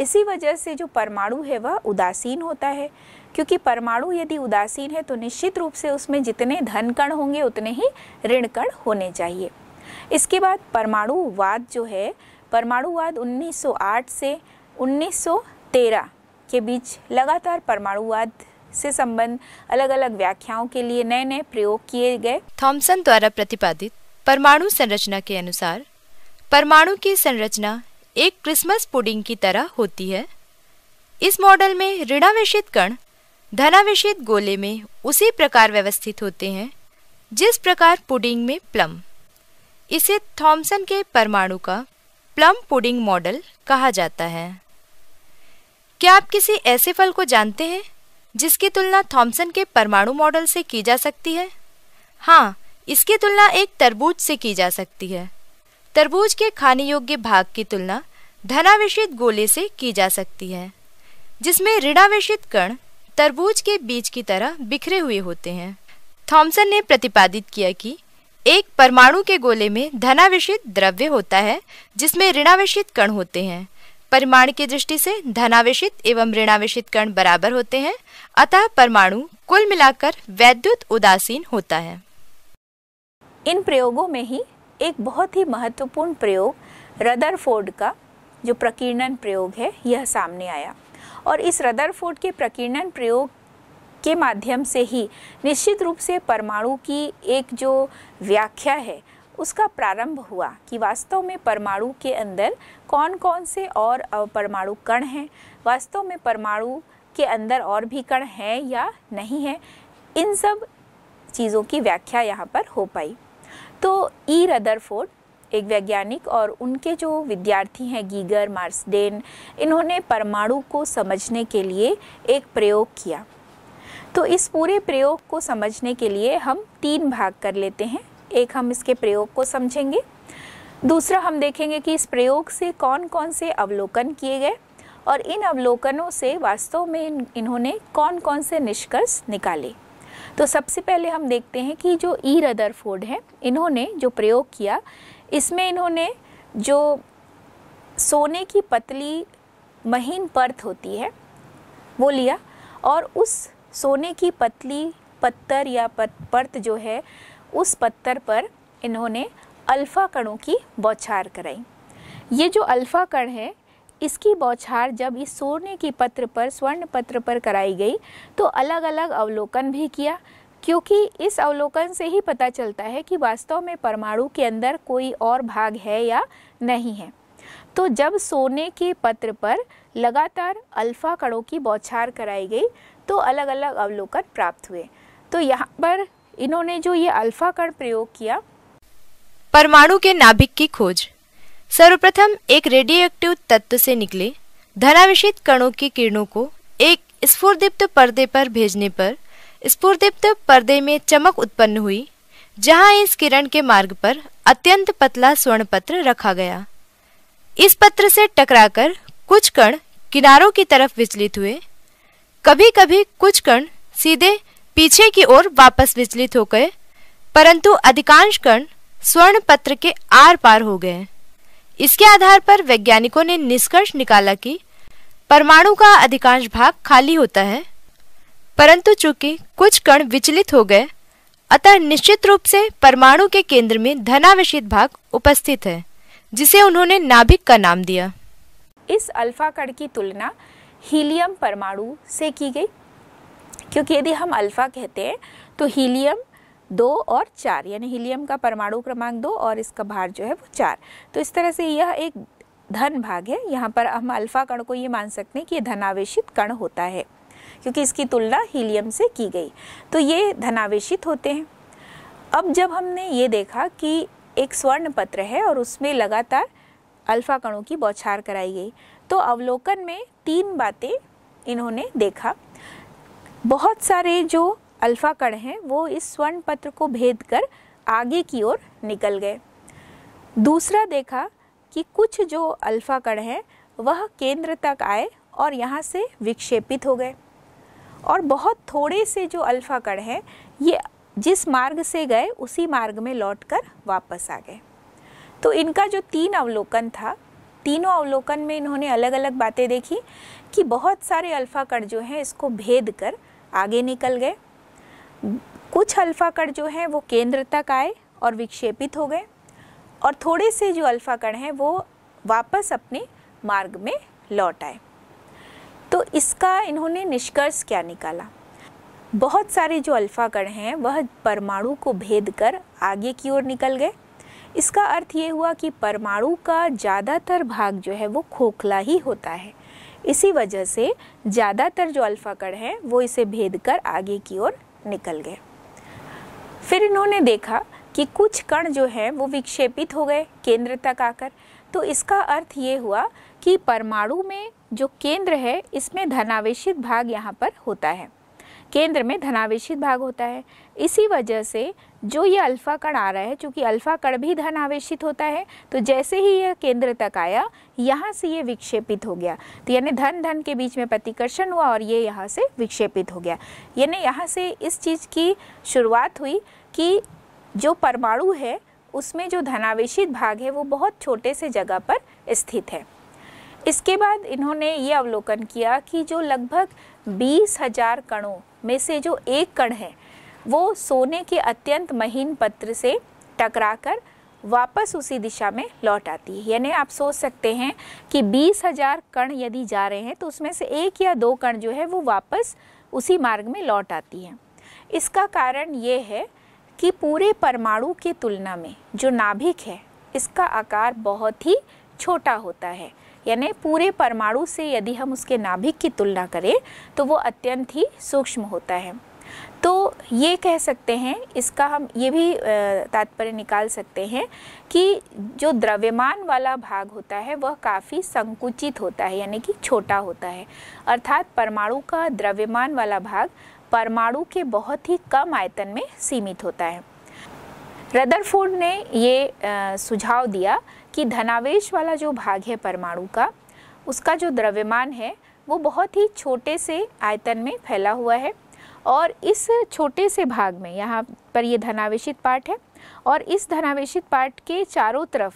इसी वजह से जो परमाणु है वह उदासीन होता है क्योंकि परमाणु यदि उदासीन है तो निश्चित रूप से उसमें जितने धन कण होंगे उतने ही ऋण कण होने चाहिए इसके बाद परमाणुवाद जो है परमाणुवाद 1908 से 1913 के बीच लगातार परमाणुवाद से संबंध अलग अलग व्याख्याओं के लिए नए नए प्रयोग किए गए थॉमसन द्वारा प्रतिपादित परमाणु संरचना के अनुसार परमाणु की संरचना एक क्रिसमस पुडिंग की तरह होती है इस मॉडल में ऋणावेशित कण धनावेशित गोले में उसी प्रकार व्यवस्थित होते हैं जिस प्रकार पुडिंग में प्लम इसे थॉमसन के परमाणु का प्लम पुडिंग मॉडल कहा जाता है क्या आप किसी ऐसे फल को जानते हैं जिसकी तुलना थॉमसन के परमाणु मॉडल से की जा सकती है हाँ इसकी तुलना एक तरबूज से की जा सकती है तरबूज के खाने योग्य भाग की तुलना धनावेशित गोले से की जा सकती है जिसमें ऋणावेशित कण तरबूज के बीज की तरह बिखरे हुए होते हैं थॉमसन ने प्रतिपादित किया कि एक परमाणु के गोले में धनावेशित द्रव्य होता है जिसमें ऋणावेशित कण होते हैं परिमाण की दृष्टि से धनावेशित एवं ऋणावेशित कण बराबर होते हैं अतः परमाणु कुल मिलाकर वैद्युत उदासीन होता है इन प्रयोगों में ही एक बहुत ही महत्वपूर्ण प्रयोग रदरफोर्ड का जो प्रकीर्णन प्रयोग है यह सामने आया और इस रदरफोर्ड के प्रकीर्णन प्रयोग के माध्यम से ही निश्चित रूप से परमाणु की एक जो व्याख्या है उसका प्रारंभ हुआ कि वास्तव में परमाणु के अंदर कौन कौन से और परमाणु कण हैं वास्तव में परमाणु के अंदर और भी कण हैं या नहीं है इन सब चीज़ों की व्याख्या यहाँ पर हो पाई तो ई e. रदरफोर्ड एक वैज्ञानिक और उनके जो विद्यार्थी हैं गीगर मार्सडेन इन्होंने परमाणु को समझने के लिए एक प्रयोग किया तो इस पूरे प्रयोग को समझने के लिए हम तीन भाग कर लेते हैं एक हम इसके प्रयोग को समझेंगे दूसरा हम देखेंगे कि इस प्रयोग से कौन कौन से अवलोकन किए गए और इन अवलोकनों से वास्तव में इन्होंने कौन कौन से निष्कर्ष निकाले तो सबसे पहले हम देखते हैं कि जो ई रदर फोर्ड है इन्होंने जो प्रयोग किया इसमें इन्होंने जो सोने की पतली महीन पर्थ होती है वो लिया और उस सोने की पतली पत्थर या परत जो है उस पत्थर पर इन्होंने अल्फ़ा कणों की बौछार कराई ये जो अल्फ़ा कण है इसकी बौछार जब इस सोने की पत्र पर स्वर्ण पत्र पर कराई गई तो अलग अलग अवलोकन भी किया क्योंकि इस अवलोकन से ही पता चलता है कि वास्तव में परमाणु के अंदर कोई और भाग है या नहीं है तो जब सोने के पत्र पर लगातार अल्फा कणों की बौछार कराई गई तो अलग अलग अवलोकन प्राप्त हुए तो यहाँ पर इन्होंने जो ये अल्फा कण प्रयोग किया परमाणु के नाभिक की खोज सर्वप्रथम एक रेडियोएक्टिव तत्व से निकले धनावेशित कणों की किरणों को एक स्फूर्दीप्त पर्दे पर भेजने पर स्फूर्दीप्त पर्दे में चमक उत्पन्न हुई जहां इस किरण के मार्ग पर अत्यंत पतला स्वर्ण पत्र रखा गया इस पत्र से टकराकर कुछ कण किनारों की तरफ विचलित हुए कभी कभी कुछ कण सीधे पीछे की ओर वापस विचलित हो गए परंतु अधिकांश कण स्वर्ण पत्र के आर पार हो गए इसके आधार पर वैज्ञानिकों ने निष्कर्ष निकाला कि परमाणु का अधिकांश भाग खाली होता है परंतु चूंकि कुछ कण विचलित हो गए अतः निश्चित रूप से परमाणु के केंद्र में धनावेश भाग उपस्थित है जिसे उन्होंने नाभिक का नाम दिया इस अल्फा कण की तुलना हीलियम परमाणु से की गई क्योंकि यदि हम अल्फा कहते हैं तो हीलियम दो और चार यानी हीलियम का परमाणु क्रमांक दो और इसका भार जो है वो चार तो इस तरह से यह एक धन भाग है यहाँ पर हम अल्फा कण को ये मान सकते हैं कि ये धनावेशित कण होता है क्योंकि इसकी तुलना हीलियम से की गई तो ये धनावेशित होते हैं अब जब हमने ये देखा कि एक स्वर्ण पत्र है और उसमें लगातार अल्फा कणों की बौछार कराई गई तो अवलोकन में तीन बातें इन्होंने देखा बहुत सारे जो अल्फा कण हैं वो इस स्वर्ण पत्र को भेद कर आगे की ओर निकल गए दूसरा देखा कि कुछ जो अल्फा कण हैं वह केंद्र तक आए और यहाँ से विक्षेपित हो गए और बहुत थोड़े से जो अल्फा कण हैं ये जिस मार्ग से गए उसी मार्ग में लौटकर वापस आ गए तो इनका जो तीन अवलोकन था तीनों अवलोकन में इन्होंने अलग अलग बातें देखी कि बहुत सारे अल्फ़ा कण जो हैं इसको भेद कर आगे निकल गए कुछ अल्फ़ा कण जो हैं वो केंद्र तक आए और विक्षेपित हो गए और थोड़े से जो अल्फ़ा कण हैं वो वापस अपने मार्ग में लौट आए तो इसका इन्होंने निष्कर्ष क्या निकाला बहुत सारे जो अल्फ़ा कण हैं वह परमाणु को भेद कर आगे की ओर निकल गए इसका अर्थ ये हुआ कि परमाणु का ज़्यादातर भाग जो है वो खोखला ही होता है इसी वजह से ज़्यादातर जो अल्फ़ा कण हैं वो इसे भेद कर आगे की ओर निकल गए फिर इन्होंने देखा कि कुछ कण जो हैं वो विक्षेपित हो गए केंद्र तक आकर तो इसका अर्थ ये हुआ कि परमाणु में जो केंद्र है इसमें धनावेशित भाग यहाँ पर होता है केंद्र में धनावेशित भाग होता है इसी वजह से जो ये अल्फा कण आ रहा है चूँकि अल्फा कण भी धन आवेशित होता है तो जैसे ही यह केंद्र तक आया यहाँ से ये विक्षेपित हो गया तो यानी धन धन के बीच में प्रतिकर्षण हुआ और ये यहाँ से विक्षेपित हो गया यानी यहाँ से इस चीज़ की शुरुआत हुई कि जो परमाणु है उसमें जो धनावेशित भाग है वो बहुत छोटे से जगह पर स्थित है इसके बाद इन्होंने ये अवलोकन किया कि जो लगभग बीस हजार कणों में से जो एक कण है वो सोने के अत्यंत महीन पत्र से टकराकर वापस उसी दिशा में लौट आती है यानी आप सोच सकते हैं कि बीस हजार कण यदि जा रहे हैं तो उसमें से एक या दो कण जो है वो वापस उसी मार्ग में लौट आती है इसका कारण ये है कि पूरे परमाणु की तुलना में जो नाभिक है इसका आकार बहुत ही छोटा होता है यानी पूरे परमाणु से यदि हम उसके नाभिक की तुलना करें तो वो अत्यंत ही सूक्ष्म होता है तो ये कह सकते हैं इसका हम ये भी तात्पर्य निकाल सकते हैं कि जो द्रव्यमान वाला भाग होता है वह काफ़ी संकुचित होता है यानी कि छोटा होता है अर्थात परमाणु का द्रव्यमान वाला भाग परमाणु के बहुत ही कम आयतन में सीमित होता है रदरफोर्ड ने ये सुझाव दिया कि धनावेश वाला जो भाग है परमाणु का उसका जो द्रव्यमान है वो बहुत ही छोटे से आयतन में फैला हुआ है और इस छोटे से भाग में यहाँ पर ये धनावेशित पार्ट है और इस धनावेशित पार्ट के चारों तरफ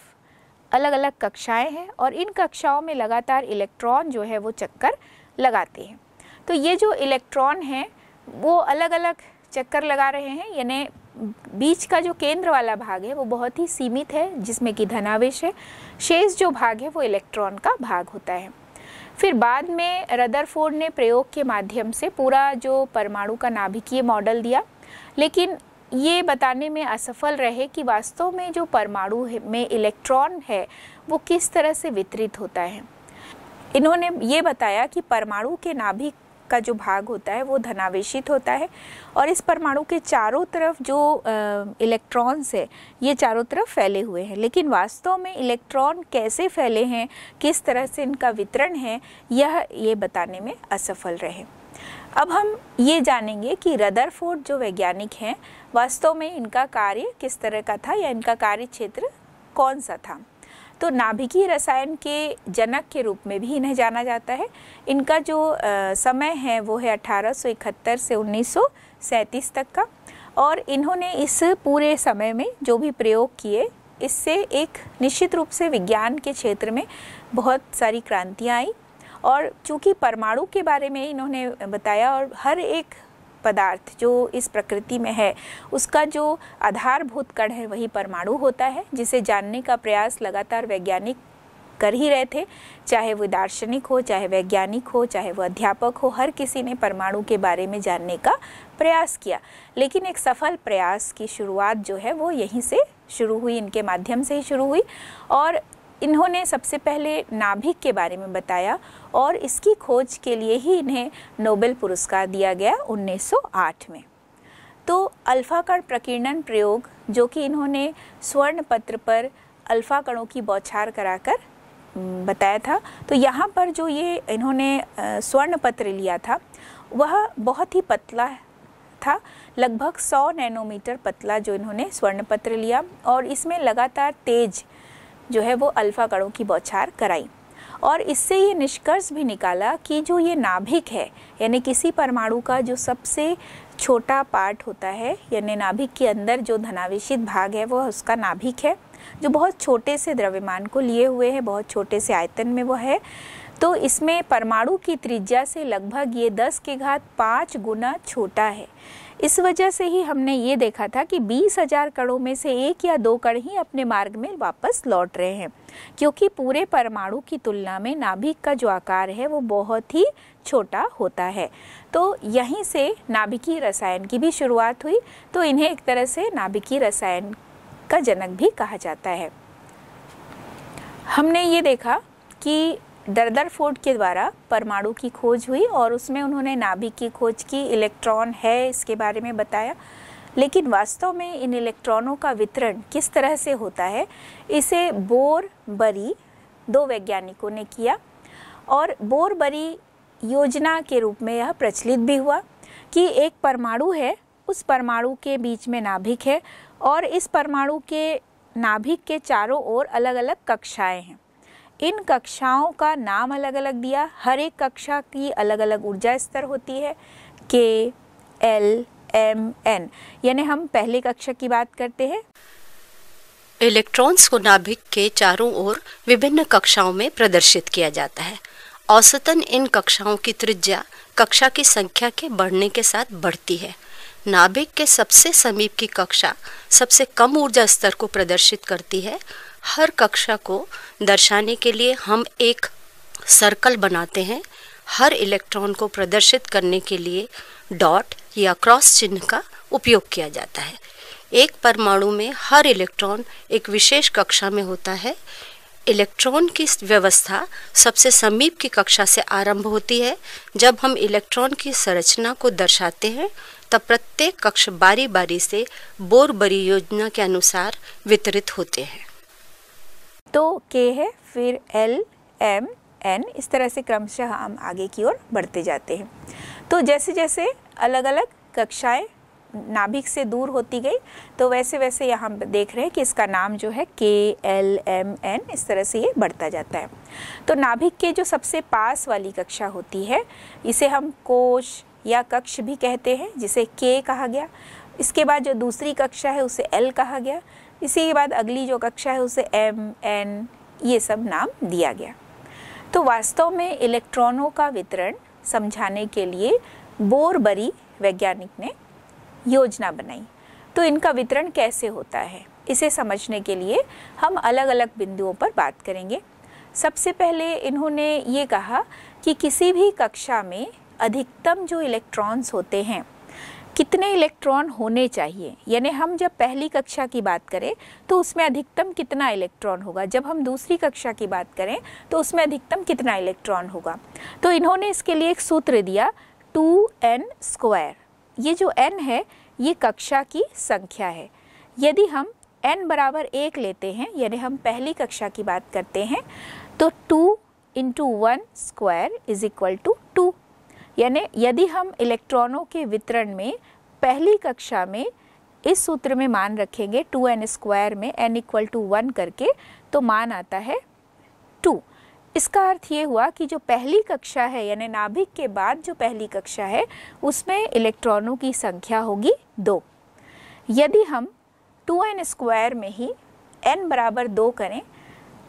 अलग अलग कक्षाएं हैं और इन कक्षाओं में लगातार इलेक्ट्रॉन जो है वो चक्कर लगाते हैं तो ये जो इलेक्ट्रॉन हैं वो अलग अलग चक्कर लगा रहे हैं यानी बीच का जो केंद्र वाला भाग है वो बहुत ही सीमित है जिसमें कि धनावेश है शेष जो भाग है वो इलेक्ट्रॉन का भाग होता है फिर बाद में रदरफोर्ड ने प्रयोग के माध्यम से पूरा जो परमाणु का नाभिकीय मॉडल दिया लेकिन ये बताने में असफल रहे कि वास्तव में जो परमाणु में इलेक्ट्रॉन है वो किस तरह से वितरित होता है इन्होंने ये बताया कि परमाणु के नाभिक का जो भाग होता है वो धनावेशित होता है और इस परमाणु के चारों तरफ जो इलेक्ट्रॉन्स है ये चारों तरफ फैले हुए हैं लेकिन वास्तव में इलेक्ट्रॉन कैसे फैले हैं किस तरह से इनका वितरण है यह ये बताने में असफल रहे अब हम ये जानेंगे कि रदरफोर्ड जो वैज्ञानिक हैं वास्तव में इनका कार्य किस तरह का था या इनका कार्य क्षेत्र कौन सा था तो नाभिकीय रसायन के जनक के रूप में भी इन्हें जाना जाता है इनका जो समय है वो है अठारह से उन्नीस तक का और इन्होंने इस पूरे समय में जो भी प्रयोग किए इससे एक निश्चित रूप से विज्ञान के क्षेत्र में बहुत सारी क्रांतियाँ आई और चूँकि परमाणु के बारे में इन्होंने बताया और हर एक पदार्थ जो इस प्रकृति में है उसका जो आधारभूत कण है वही परमाणु होता है जिसे जानने का प्रयास लगातार वैज्ञानिक कर ही रहे थे चाहे वो दार्शनिक हो चाहे वैज्ञानिक हो चाहे वो अध्यापक हो हर किसी ने परमाणु के बारे में जानने का प्रयास किया लेकिन एक सफल प्रयास की शुरुआत जो है वो यहीं से शुरू हुई इनके माध्यम से ही शुरू हुई और इन्होंने सबसे पहले नाभिक के बारे में बताया और इसकी खोज के लिए ही इन्हें नोबेल पुरस्कार दिया गया 1908 में तो अल्फ़ा कण प्रकीर्णन प्रयोग जो कि इन्होंने स्वर्ण पत्र पर अल्फ़ा कणों की बौछार कराकर बताया था तो यहाँ पर जो ये इन्होंने स्वर्ण पत्र लिया था वह बहुत ही पतला था लगभग 100 नैनोमीटर पतला जो इन्होंने स्वर्ण पत्र लिया और इसमें लगातार तेज जो है वो अल्फ़ा कणों की बौछार कराई और इससे ये निष्कर्ष भी निकाला कि जो ये नाभिक है यानी किसी परमाणु का जो सबसे छोटा पार्ट होता है यानी नाभिक के अंदर जो धनावेशित भाग है वह उसका नाभिक है जो बहुत छोटे से द्रव्यमान को लिए हुए है बहुत छोटे से आयतन में वो है तो इसमें परमाणु की त्रिज्या से लगभग ये दस के घात पाँच गुना छोटा है इस वजह से ही हमने ये देखा था कि बीस हजार कणों में से एक या दो कण ही अपने मार्ग में वापस लौट रहे हैं क्योंकि पूरे परमाणु की तुलना में नाभिक का जो आकार है वो बहुत ही छोटा होता है तो यहीं से नाभिकीय रसायन की भी शुरुआत हुई तो इन्हें एक तरह से नाभिकीय रसायन का जनक भी कहा जाता है हमने ये देखा कि दरदर फोर्ड के द्वारा परमाणु की खोज हुई और उसमें उन्होंने नाभिक की खोज की इलेक्ट्रॉन है इसके बारे में बताया लेकिन वास्तव में इन इलेक्ट्रॉनों का वितरण किस तरह से होता है इसे बोर बरी दो वैज्ञानिकों ने किया और बोर बरी योजना के रूप में यह प्रचलित भी हुआ कि एक परमाणु है उस परमाणु के बीच में नाभिक है और इस परमाणु के नाभिक के चारों ओर अलग अलग कक्षाएं हैं इन कक्षाओं का नाम अलग अलग दिया हर एक कक्षा की अलग अलग ऊर्जा स्तर होती है के एल एम एन यानी हम पहले कक्षा की बात करते हैं इलेक्ट्रॉन्स को नाभिक के चारों ओर विभिन्न कक्षाओं में प्रदर्शित किया जाता है औसतन इन कक्षाओं की त्रिज्या कक्षा की संख्या के बढ़ने के साथ बढ़ती है नाभिक के सबसे समीप की कक्षा सबसे कम ऊर्जा स्तर को प्रदर्शित करती है हर कक्षा को दर्शाने के लिए हम एक सर्कल बनाते हैं हर इलेक्ट्रॉन को प्रदर्शित करने के लिए डॉट या क्रॉस चिन्ह का उपयोग किया जाता है एक परमाणु में हर इलेक्ट्रॉन एक विशेष कक्षा में होता है इलेक्ट्रॉन की व्यवस्था सबसे समीप की कक्षा से आरंभ होती है जब हम इलेक्ट्रॉन की संरचना को दर्शाते हैं तब प्रत्येक कक्ष बारी बारी से बोर बरी योजना के अनुसार वितरित होते हैं तो के है फिर एल एम एन इस तरह से क्रमशः हम आगे की ओर बढ़ते जाते हैं तो जैसे जैसे अलग अलग कक्षाएं नाभिक से दूर होती गई तो वैसे वैसे यहाँ देख रहे हैं कि इसका नाम जो है के एल एम एन इस तरह से ये बढ़ता जाता है तो नाभिक के जो सबसे पास वाली कक्षा होती है इसे हम कोश या कक्ष भी कहते हैं जिसे के कहा गया इसके बाद जो दूसरी कक्षा है उसे एल कहा गया इसी के बाद अगली जो कक्षा है उसे एम एन ये सब नाम दिया गया तो वास्तव में इलेक्ट्रॉनों का वितरण समझाने के लिए बोरबरी वैज्ञानिक ने योजना बनाई तो इनका वितरण कैसे होता है इसे समझने के लिए हम अलग अलग बिंदुओं पर बात करेंगे सबसे पहले इन्होंने ये कहा कि किसी भी कक्षा में अधिकतम जो इलेक्ट्रॉन्स होते हैं कितने इलेक्ट्रॉन होने चाहिए यानी हम जब पहली कक्षा की बात करें तो उसमें अधिकतम कितना इलेक्ट्रॉन होगा जब हम दूसरी कक्षा की बात करें तो उसमें अधिकतम कितना इलेक्ट्रॉन होगा तो इन्होंने इसके लिए एक सूत्र दिया टू एन स्क्वायर ये जो एन है ये कक्षा की संख्या है यदि हम एन बराबर एक लेते हैं यानी हम पहली कक्षा की बात करते हैं तो two into one square is equal to two यानी यदि हम इलेक्ट्रॉनों के वितरण में पहली कक्षा में इस सूत्र में मान रखेंगे टू एन स्क्वायर में एन इक्वल टू वन करके तो मान आता है टू इसका अर्थ ये हुआ कि जो पहली कक्षा है यानी नाभिक के बाद जो पहली कक्षा है उसमें इलेक्ट्रॉनों की संख्या होगी दो यदि हम टू एन स्क्वायर में ही एन बराबर दो करें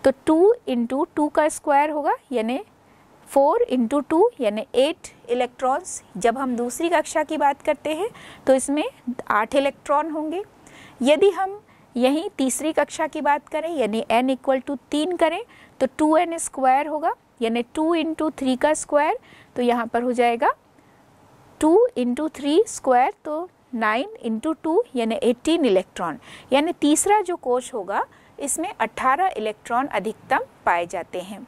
तो टू इंटू टू का स्क्वायर होगा यानी फोर इंटू टू यानी एट इलेक्ट्रॉन्स जब हम दूसरी कक्षा की बात करते हैं तो इसमें आठ इलेक्ट्रॉन होंगे यदि हम यहीं तीसरी कक्षा की बात करें यानी एन इक्वल टू तीन करें तो टू एन स्क्वायर होगा यानी टू इंटू थ्री का स्क्वायर तो यहाँ पर हो जाएगा टू इंटू थ्री स्क्वायर तो नाइन इंटू टू यानी एटीन इलेक्ट्रॉन यानी तीसरा जो कोश होगा इसमें अट्ठारह इलेक्ट्रॉन अधिकतम पाए जाते हैं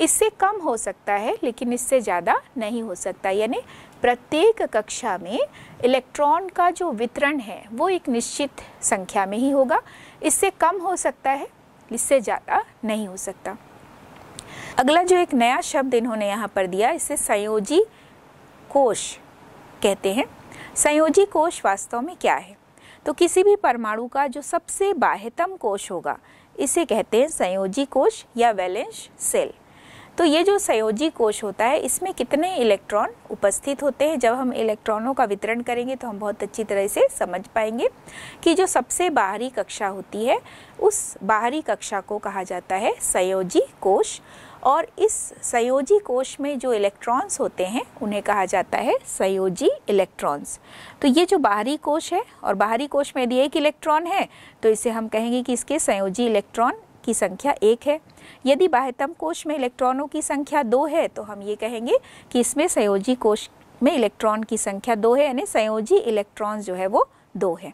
इससे कम हो सकता है लेकिन इससे ज़्यादा नहीं हो सकता यानी प्रत्येक कक्षा में इलेक्ट्रॉन का जो वितरण है वो एक निश्चित संख्या में ही होगा इससे कम हो सकता है इससे ज़्यादा नहीं हो सकता अगला जो एक नया शब्द इन्होंने यहाँ पर दिया इसे संयोजी कोश कहते हैं संयोजी कोश वास्तव में क्या है तो किसी भी परमाणु का जो सबसे बाह्यतम कोश होगा इसे कहते हैं संयोजी कोश या वैलेंस सेल तो ये जो संयोजी कोश होता है इसमें कितने इलेक्ट्रॉन उपस्थित होते हैं जब हम इलेक्ट्रॉनों का वितरण करेंगे तो हम बहुत अच्छी तरह से समझ पाएंगे कि जो सबसे बाहरी कक्षा होती है उस बाहरी कक्षा को कहा जाता है सयोजी कोश और इस सयोजी कोश में जो इलेक्ट्रॉन्स होते हैं उन्हें कहा जाता है सयोजी इलेक्ट्रॉन्स तो ये जो बाहरी कोश है और बाहरी कोश में यदि एक इलेक्ट्रॉन है तो इसे हम कहेंगे कि इसके संयोजी इलेक्ट्रॉन की संख्या एक है यदि बाह्यतम कोश में इलेक्ट्रॉनों की संख्या दो है तो हम ये कहेंगे कि इसमें संयोजी कोश में इलेक्ट्रॉन की संख्या दो है यानी संयोजी इलेक्ट्रॉन जो है वो दो है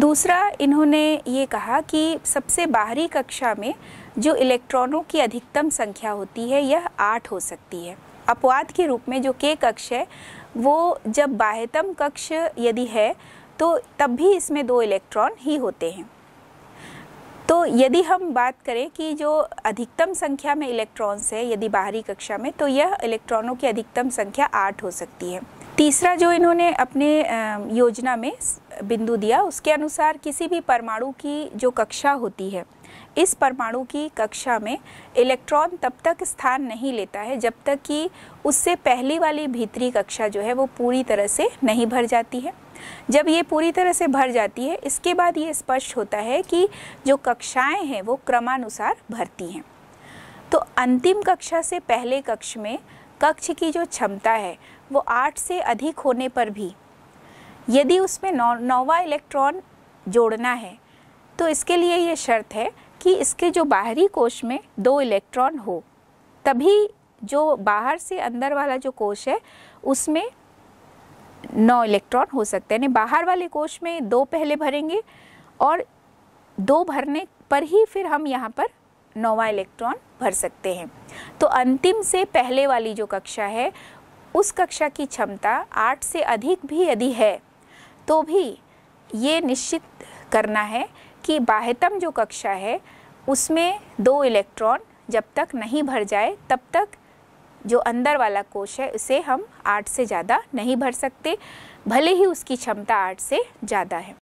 दूसरा इन्होंने ये कहा कि सबसे बाहरी कक्षा में जो इलेक्ट्रॉनों की अधिकतम संख्या होती है यह आठ हो सकती है अपवाद के रूप में जो के कक्ष है वो जब बाह्यतम कक्ष यदि है तो तब भी इसमें दो इलेक्ट्रॉन ही होते हैं तो यदि हम बात करें कि जो अधिकतम संख्या में इलेक्ट्रॉन्स है यदि बाहरी कक्षा में तो यह इलेक्ट्रॉनों की अधिकतम संख्या आठ हो सकती है तीसरा जो इन्होंने अपने योजना में बिंदु दिया उसके अनुसार किसी भी परमाणु की जो कक्षा होती है इस परमाणु की कक्षा में इलेक्ट्रॉन तब तक स्थान नहीं लेता है जब तक कि उससे पहली वाली भीतरी कक्षा जो है वो पूरी तरह से नहीं भर जाती है जब ये पूरी तरह से भर जाती है इसके बाद ये स्पष्ट होता है कि जो कक्षाएं हैं वो क्रमानुसार भरती हैं तो अंतिम कक्षा से पहले कक्ष में कक्ष की जो क्षमता है वो आठ से अधिक होने पर भी यदि उसमें नौ नौवा इलेक्ट्रॉन जोड़ना है तो इसके लिए ये शर्त है कि इसके जो बाहरी कोश में दो इलेक्ट्रॉन हो तभी जो बाहर से अंदर वाला जो कोश है उसमें नौ इलेक्ट्रॉन हो सकते हैं यानी बाहर वाले कोश में दो पहले भरेंगे और दो भरने पर ही फिर हम यहाँ पर नौवा इलेक्ट्रॉन भर सकते हैं तो अंतिम से पहले वाली जो कक्षा है उस कक्षा की क्षमता आठ से अधिक भी यदि है तो भी ये निश्चित करना है कि बाह्यतम जो कक्षा है उसमें दो इलेक्ट्रॉन जब तक नहीं भर जाए तब तक जो अंदर वाला कोश है उसे हम आठ से ज़्यादा नहीं भर सकते भले ही उसकी क्षमता आठ से ज़्यादा है